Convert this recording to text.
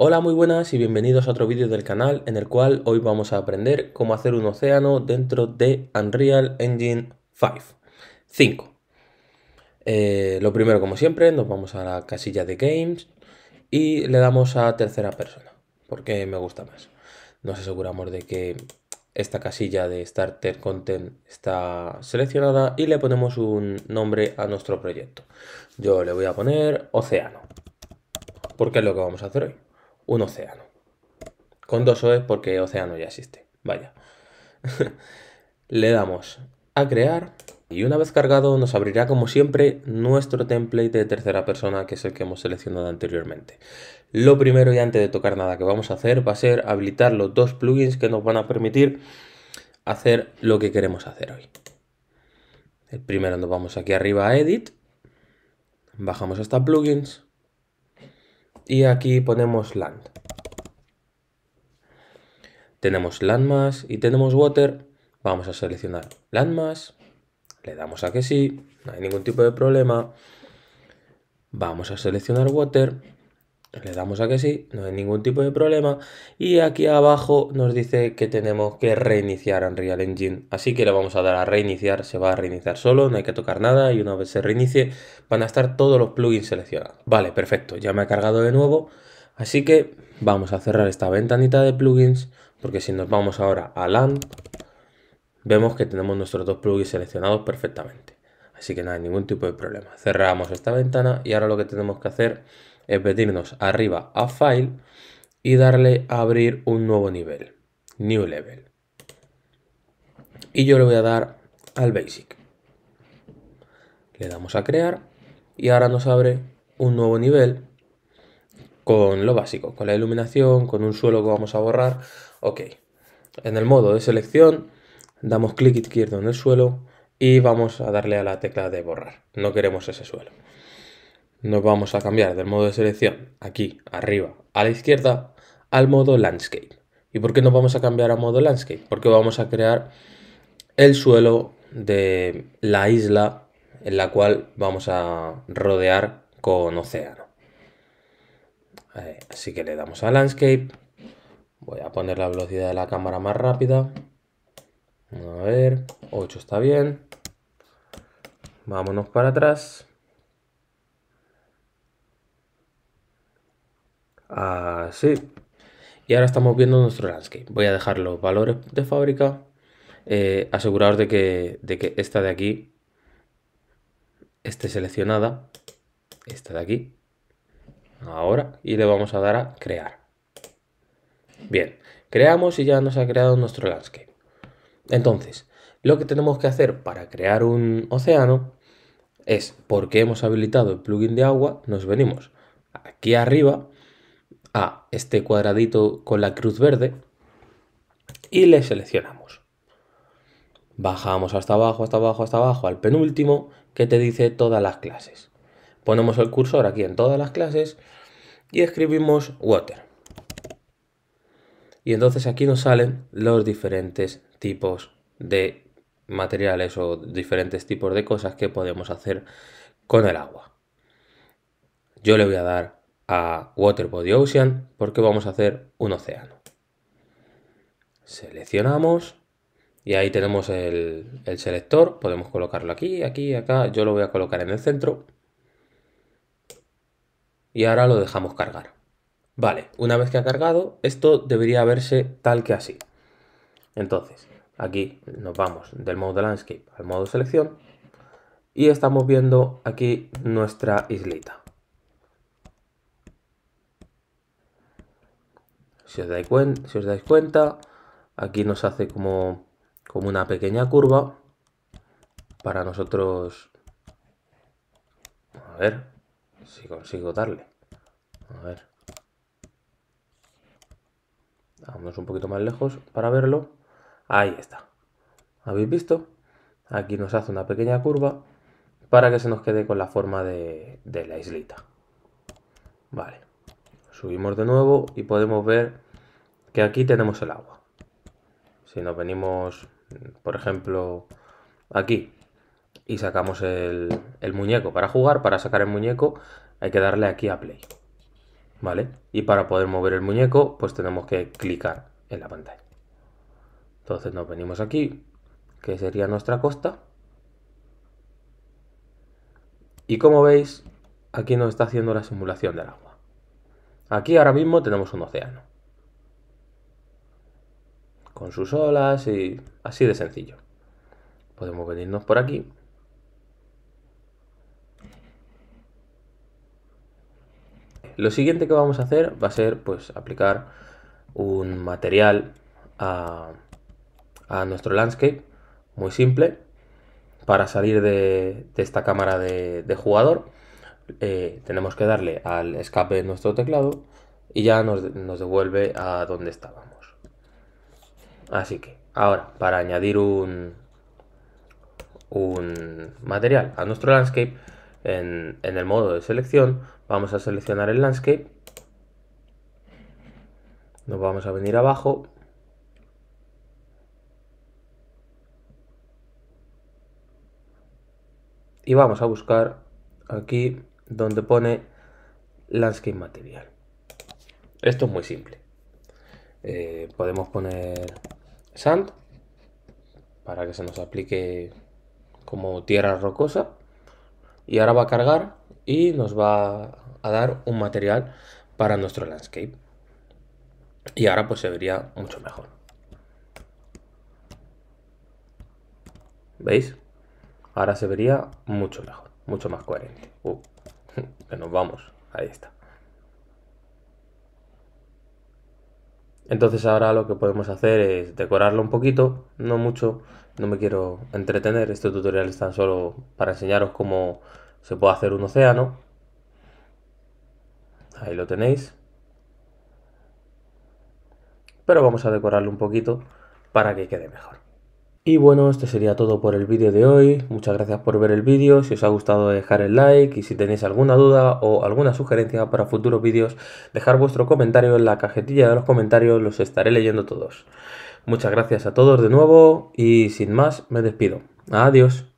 Hola, muy buenas y bienvenidos a otro vídeo del canal en el cual hoy vamos a aprender cómo hacer un océano dentro de Unreal Engine 5. 5. Eh, lo primero, como siempre, nos vamos a la casilla de Games y le damos a tercera persona, porque me gusta más. Nos aseguramos de que esta casilla de Starter Content está seleccionada y le ponemos un nombre a nuestro proyecto. Yo le voy a poner Océano, porque es lo que vamos a hacer hoy un océano. Con dos OE porque océano ya existe. Vaya. Le damos a crear y una vez cargado nos abrirá como siempre nuestro template de tercera persona que es el que hemos seleccionado anteriormente. Lo primero y antes de tocar nada que vamos a hacer va a ser habilitar los dos plugins que nos van a permitir hacer lo que queremos hacer hoy. El primero nos vamos aquí arriba a Edit, bajamos hasta Plugins y aquí ponemos land. Tenemos landmass y tenemos water. Vamos a seleccionar landmass. Le damos a que sí, no hay ningún tipo de problema. Vamos a seleccionar water le damos a que sí, no hay ningún tipo de problema. Y aquí abajo nos dice que tenemos que reiniciar Unreal Engine. Así que le vamos a dar a reiniciar, se va a reiniciar solo, no hay que tocar nada. Y una vez se reinicie van a estar todos los plugins seleccionados. Vale, perfecto, ya me ha cargado de nuevo. Así que vamos a cerrar esta ventanita de plugins. Porque si nos vamos ahora a LAN, vemos que tenemos nuestros dos plugins seleccionados perfectamente. Así que no hay ningún tipo de problema. Cerramos esta ventana y ahora lo que tenemos que hacer es venirnos arriba a File y darle a abrir un nuevo nivel, New Level. Y yo le voy a dar al Basic. Le damos a crear y ahora nos abre un nuevo nivel con lo básico, con la iluminación, con un suelo que vamos a borrar. Ok, en el modo de selección damos clic izquierdo en el suelo y vamos a darle a la tecla de borrar. No queremos ese suelo nos vamos a cambiar del modo de selección aquí arriba a la izquierda al modo landscape. ¿Y por qué nos vamos a cambiar a modo landscape? Porque vamos a crear el suelo de la isla en la cual vamos a rodear con océano. Eh, así que le damos a landscape. Voy a poner la velocidad de la cámara más rápida. A ver, 8 está bien. Vámonos para atrás. Así. Ah, y ahora estamos viendo nuestro landscape. Voy a dejar los valores de fábrica. Eh, de que, de que esta de aquí esté seleccionada. Esta de aquí. Ahora. Y le vamos a dar a crear. Bien. Creamos y ya nos ha creado nuestro landscape. Entonces, lo que tenemos que hacer para crear un océano es, porque hemos habilitado el plugin de agua, nos venimos aquí arriba este cuadradito con la cruz verde y le seleccionamos. Bajamos hasta abajo, hasta abajo, hasta abajo, al penúltimo, que te dice todas las clases. Ponemos el cursor aquí en todas las clases y escribimos water. Y entonces aquí nos salen los diferentes tipos de materiales o diferentes tipos de cosas que podemos hacer con el agua. Yo le voy a dar a Waterbody Ocean porque vamos a hacer un océano. Seleccionamos y ahí tenemos el, selector. Podemos colocarlo aquí, aquí, acá. Yo lo voy a colocar en el centro. Y ahora lo dejamos cargar. Vale, una vez que ha cargado, esto debería verse tal que así. Entonces, aquí nos vamos del modo landscape al modo selección y estamos viendo aquí nuestra islita. Si os, dais cuenta, aquí nos hace como, como una pequeña curva para nosotros... A ver si consigo darle. A ver. vamos un poquito más lejos para verlo. Ahí está. ¿Habéis visto? Aquí nos hace una pequeña curva para que se nos quede con la forma de, de la islita. Vale. Subimos de nuevo y podemos ver que aquí tenemos el agua. Si nos venimos, por ejemplo, aquí y sacamos el, muñeco para jugar, para sacar el muñeco hay que darle aquí a play. ¿Vale? Y para poder mover el muñeco, pues tenemos que clicar en la pantalla. Entonces nos venimos aquí, que sería nuestra costa. Y como veis, aquí nos está haciendo la simulación del agua. Aquí ahora mismo tenemos un océano. Con sus olas y así de sencillo. Podemos venirnos por aquí. Lo siguiente que vamos a hacer va a ser pues aplicar un material a, nuestro landscape. Muy simple. Para salir de, esta cámara de, de jugador eh, tenemos que darle al escape de nuestro teclado y ya nos, devuelve a donde estábamos. Así que ahora para añadir un, un material a nuestro landscape, en, en el modo de selección vamos a seleccionar el landscape, nos vamos a venir abajo y vamos a buscar aquí donde pone landscape material. Esto es muy simple. Eh, podemos poner sand para que se nos aplique como tierra rocosa. Y ahora va a cargar y nos va a dar un material para nuestro landscape. Y ahora pues se vería mucho mejor. ¿Veis? Ahora se vería mucho mejor, mucho más coherente. Uh que nos vamos. Ahí está. Entonces ahora lo que podemos hacer es decorarlo un poquito, no mucho, no me quiero entretener, este tutorial es tan solo para enseñaros cómo se puede hacer un océano. Ahí lo tenéis. Pero vamos a decorarlo un poquito para que quede mejor. Y bueno, este sería todo por el vídeo de hoy. Muchas gracias por ver el vídeo. Si os ha gustado dejar el like y si tenéis alguna duda o alguna sugerencia para futuros vídeos, dejar vuestro comentario en la cajetilla de los comentarios, los estaré leyendo todos. Muchas gracias a todos de nuevo y sin más me despido. Adiós.